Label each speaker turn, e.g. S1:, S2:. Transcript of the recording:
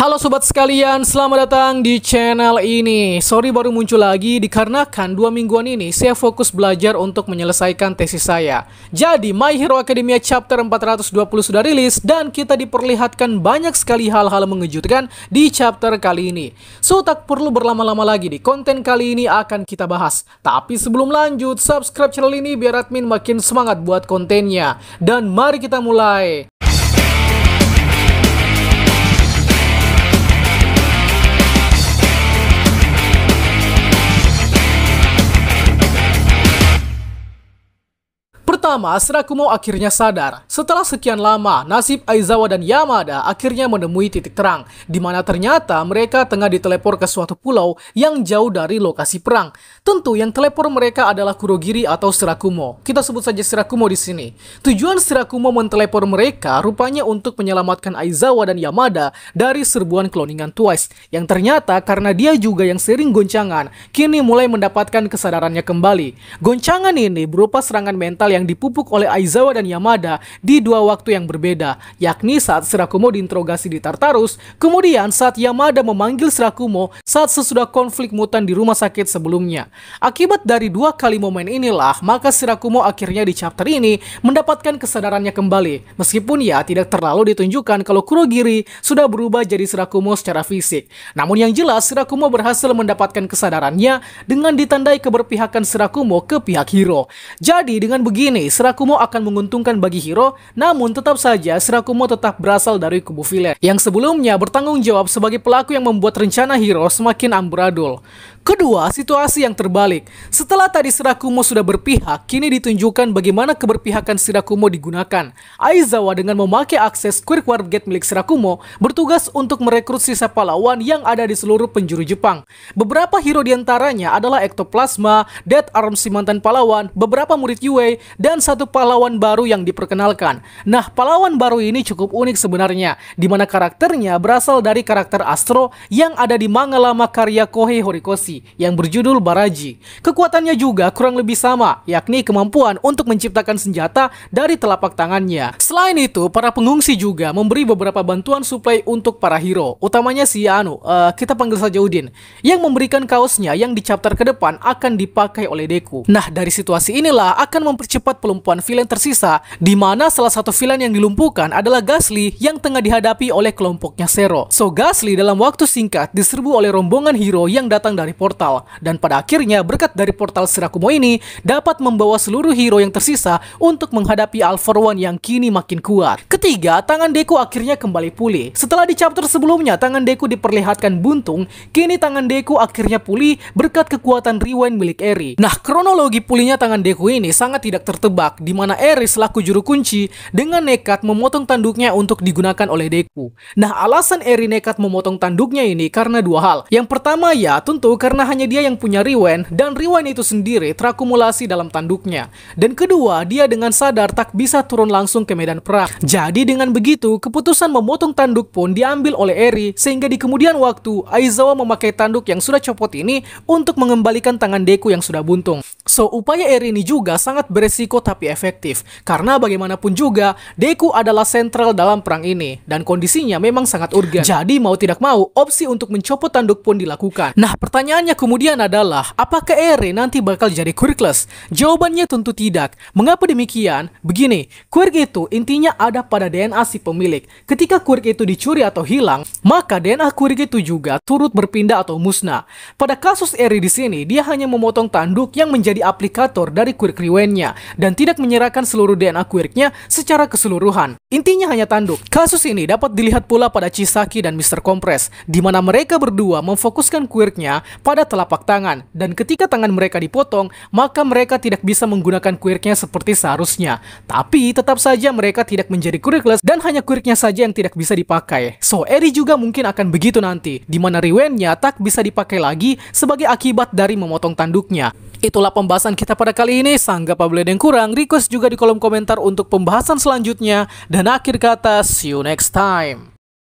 S1: Halo sobat sekalian, selamat datang di channel ini. Sorry baru muncul lagi dikarenakan dua mingguan ini saya fokus belajar untuk menyelesaikan tesis saya. Jadi My Hero Academia chapter 420 sudah rilis dan kita diperlihatkan banyak sekali hal-hal mengejutkan di chapter kali ini. So tak perlu berlama-lama lagi di konten kali ini akan kita bahas. Tapi sebelum lanjut, subscribe channel ini biar admin makin semangat buat kontennya. Dan mari kita mulai. Bersama, Serakumo akhirnya sadar. Setelah sekian lama, nasib Aizawa dan Yamada akhirnya menemui titik terang, di mana ternyata mereka tengah ditelepor ke suatu pulau yang jauh dari lokasi perang. Tentu yang telepor mereka adalah Kurogiri atau Serakumo. Kita sebut saja Serakumo di sini. Tujuan Serakumo mentelepor mereka rupanya untuk menyelamatkan Aizawa dan Yamada dari serbuan kloningan Twice, yang ternyata karena dia juga yang sering goncangan, kini mulai mendapatkan kesadarannya kembali. Goncangan ini berupa serangan mental yang di dipupuk oleh Aizawa dan Yamada di dua waktu yang berbeda, yakni saat Serakumo diinterogasi di Tartarus, kemudian saat Yamada memanggil Serakumo, saat sesudah konflik mutan di rumah sakit sebelumnya. Akibat dari dua kali momen inilah, maka Serakumo akhirnya di chapter ini mendapatkan kesadarannya kembali, meskipun ya tidak terlalu ditunjukkan kalau Kurogiri sudah berubah jadi Serakumo secara fisik. Namun yang jelas, Serakumo berhasil mendapatkan kesadarannya dengan ditandai keberpihakan Serakumo ke pihak Hiro. Jadi dengan begini, ini, Serakumo akan menguntungkan bagi Hiro, namun tetap saja Serakumo tetap berasal dari kubu villain, yang sebelumnya bertanggung jawab sebagai pelaku yang membuat rencana Hiro semakin amburadul. Kedua, situasi yang terbalik. Setelah tadi Sirakumo sudah berpihak, kini ditunjukkan bagaimana keberpihakan Sirakumo digunakan. Aizawa dengan memakai akses Quirk Warp Gate milik Sirakumo, bertugas untuk merekrut sisa pahlawan yang ada di seluruh penjuru Jepang. Beberapa hero diantaranya adalah Ektoplasma, Dead Arm si mantan pahlawan, beberapa murid Yue, dan satu pahlawan baru yang diperkenalkan. Nah, pahlawan baru ini cukup unik sebenarnya, di mana karakternya berasal dari karakter Astro yang ada di manga lama karya Kohei Horikoshi yang berjudul Baraji. Kekuatannya juga kurang lebih sama, yakni kemampuan untuk menciptakan senjata dari telapak tangannya. Selain itu, para pengungsi juga memberi beberapa bantuan suplai untuk para hero, utamanya si Anu, uh, kita panggil saja Udin, yang memberikan kaosnya yang di chapter ke depan akan dipakai oleh Deku. Nah, dari situasi inilah akan mempercepat pelumpuhan villain tersisa, di mana salah satu villain yang dilumpuhkan adalah Gasly yang tengah dihadapi oleh kelompoknya Zero. So, Gasly dalam waktu singkat diserbu oleh rombongan hero yang datang dari portal. Dan pada akhirnya berkat dari portal Sirakumo ini dapat membawa seluruh hero yang tersisa untuk menghadapi Alpha One yang kini makin kuat. Ketiga, tangan Deku akhirnya kembali pulih. Setelah di chapter sebelumnya tangan Deku diperlihatkan buntung, kini tangan Deku akhirnya pulih berkat kekuatan rewind milik Eri. Nah, kronologi pulihnya tangan Deku ini sangat tidak tertebak, di mana Eri selaku juru kunci dengan nekat memotong tanduknya untuk digunakan oleh Deku. Nah, alasan Eri nekat memotong tanduknya ini karena dua hal. Yang pertama ya tentu karena karena hanya dia yang punya rewind dan rewind itu sendiri terakumulasi dalam tanduknya. Dan kedua, dia dengan sadar tak bisa turun langsung ke medan perang. Jadi dengan begitu, keputusan memotong tanduk pun diambil oleh Eri sehingga di kemudian waktu Aizawa memakai tanduk yang sudah copot ini untuk mengembalikan tangan Deku yang sudah buntung. So, upaya Eri ini juga sangat beresiko tapi efektif karena bagaimanapun juga Deku adalah sentral dalam perang ini dan kondisinya memang sangat urgent. Jadi mau tidak mau, opsi untuk mencopot tanduk pun dilakukan. Nah, pertanyaan Pertanyaannya kemudian adalah, apakah Eri nanti bakal jadi Quirkless? Jawabannya tentu tidak. Mengapa demikian? Begini, Quirk itu intinya ada pada DNA si pemilik. Ketika Quirk itu dicuri atau hilang, maka DNA Quirk itu juga turut berpindah atau musnah. Pada kasus Eri di sini, dia hanya memotong tanduk yang menjadi aplikator dari Quirk rewind dan tidak menyerahkan seluruh DNA quirk secara keseluruhan. Intinya hanya tanduk. Kasus ini dapat dilihat pula pada Chisaki dan Mr. Kompres, di mana mereka berdua memfokuskan quirk pada telapak tangan, dan ketika tangan mereka dipotong, maka mereka tidak bisa menggunakan quirknya seperti seharusnya. Tapi tetap saja mereka tidak menjadi quirkless dan hanya quirknya saja yang tidak bisa dipakai. So, Eri juga mungkin akan begitu nanti, di mana Riwennya tak bisa dipakai lagi sebagai akibat dari memotong tanduknya. Itulah pembahasan kita pada kali ini. Sangga apabila ada yang kurang, request juga di kolom komentar untuk pembahasan selanjutnya. Dan akhir kata, see you next time.